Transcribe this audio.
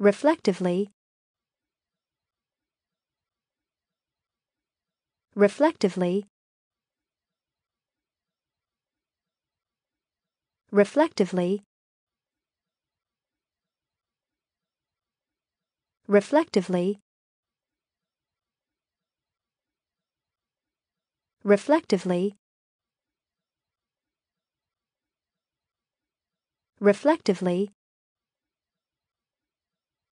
reflectively reflectively reflectively reflectively reflectively reflectively